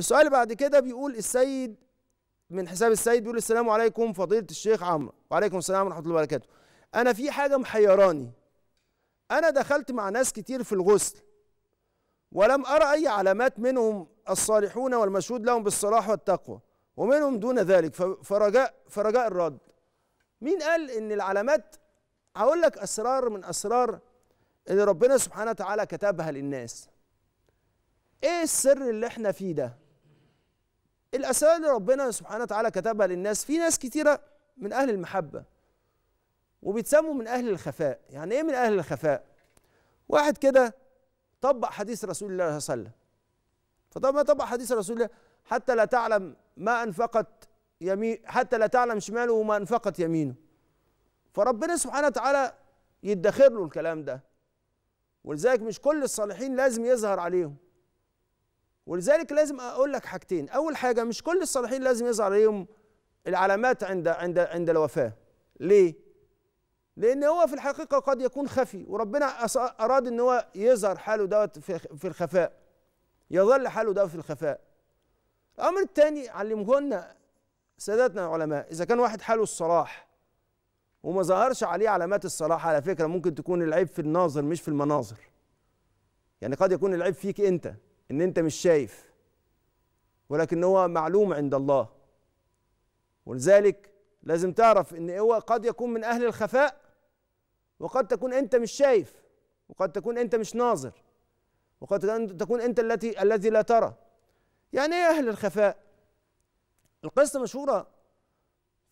السؤال بعد كده بيقول السيد من حساب السيد بيقول السلام عليكم فضيلة الشيخ عمرو وعليكم السلام ورحمة الله وبركاته أنا في حاجة محيراني أنا دخلت مع ناس كتير في الغسل ولم أرى أي علامات منهم الصالحون والمشهود لهم بالصلاح والتقوى ومنهم دون ذلك فرجاء فرجاء الرد مين قال إن العلامات هقول لك أسرار من أسرار اللي ربنا سبحانه وتعالى كتبها للناس إيه السر اللي إحنا فيه ده الأسئلة اللي ربنا سبحانه وتعالى كتبها للناس في ناس كتيره من اهل المحبه وبيتسموا من اهل الخفاء يعني ايه من اهل الخفاء واحد كده طبق حديث رسول الله صلى الله عليه وسلم ما طبق حديث رسول الله حتى لا تعلم ما انفقت يمين حتى لا تعلم شماله وما انفقت يمينه فربنا سبحانه وتعالى يدخر له الكلام ده ولذلك مش كل الصالحين لازم يظهر عليهم ولذلك لازم اقول لك حاجتين اول حاجه مش كل الصالحين لازم يظهر عليهم العلامات عند عند عند الوفاه ليه لان هو في الحقيقه قد يكون خفي وربنا اراد ان هو يظهر حاله دوت في الخفاء يظل حاله دوت في الخفاء الامر الثاني علمهولنا سادتنا العلماء اذا كان واحد حاله الصلاح وما ظهرش عليه علامات الصلاح على فكره ممكن تكون العيب في الناظر مش في المناظر يعني قد يكون العيب فيك انت ان انت مش شايف ولكن هو معلوم عند الله ولذلك لازم تعرف ان هو قد يكون من اهل الخفاء وقد تكون انت مش شايف وقد تكون انت مش ناظر وقد تكون انت التي الذي لا ترى يعني ايه اهل الخفاء القصه مشهوره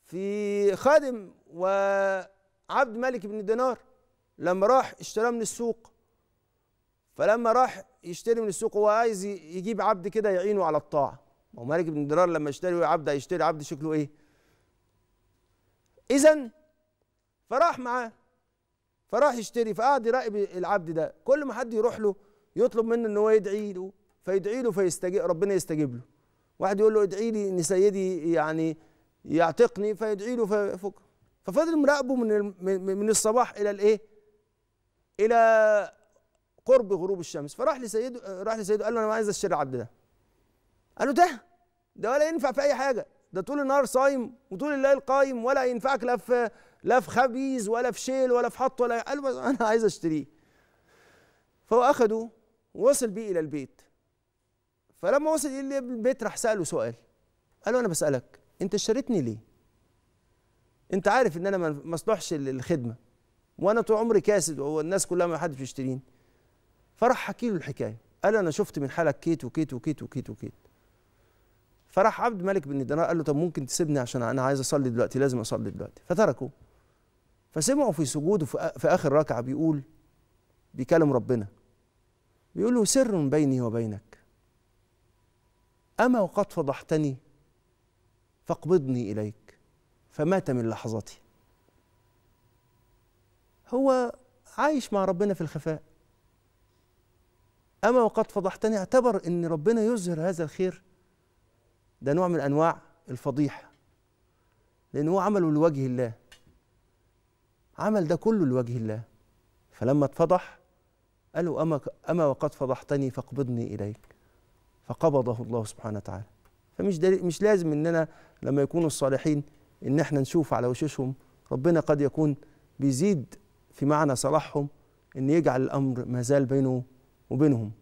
في خادم وعبد مالك بن دينار لما راح اشتراه من السوق فلما راح يشتري من السوق هو عايز يجيب عبد كده يعينه على الطاعه هو مالك بن دينار لما يشتري عبد هيشتري عبد شكله ايه اذا فراح معاه فراح يشتري فقعد يراقب العبد ده كل ما حد يروح له يطلب منه ان هو يدعي له فيدعي له فيستجيب ربنا يستجيب له واحد يقول له ادعي لي ان سيدي يعني يعتقني فيدعي له فيفك ففضل مراقبه من من الصباح الى الايه الى قرب غروب الشمس فراح لسيده راح لسيده قال له انا عايز اشتري العبد ده قال له ده ده ولا ينفع في اي حاجه ده طول النهار صايم وطول الليل قايم ولا ينفعك لا في لا في خبيز ولا في شيل ولا في حط ولا قال له انا عايز اشتريه فهو اخده ووصل بيه الى البيت فلما وصل الى البيت راح ساله سؤال قال له انا بسالك انت اشتريتني ليه انت عارف ان انا ما اصلحش للخدمه وانا طول عمري كاسد والناس كلها ما حدش بيشتريني فراح حكي له الحكايه قال انا شفت من حالك كيت وكيت وكيت وكيت وكيت فراح عبد الملك بن دينار قال له طب ممكن تسيبني عشان انا عايز اصلي دلوقتي لازم اصلي دلوقتي فتركه فسمعه في سجوده في اخر ركعه بيقول بيكلم ربنا بيقول له سر بيني وبينك اما وقد فضحتني فاقبضني اليك فمات من لحظتي هو عايش مع ربنا في الخفاء أما وقد فضحتني اعتبر أن ربنا يظهر هذا الخير ده نوع من أنواع الفضيحة لأن هو عمله لوجه الله عمل ده كله لوجه الله فلما اتفضح قالوا أما, أما وقد فضحتني فاقبضني إليك فقبضه الله سبحانه وتعالى فمش دليل مش لازم اننا لما يكونوا الصالحين ان احنا نشوف على وشوشهم ربنا قد يكون بيزيد في معنى صلاحهم ان يجعل الامر ما زال بينه وبينهم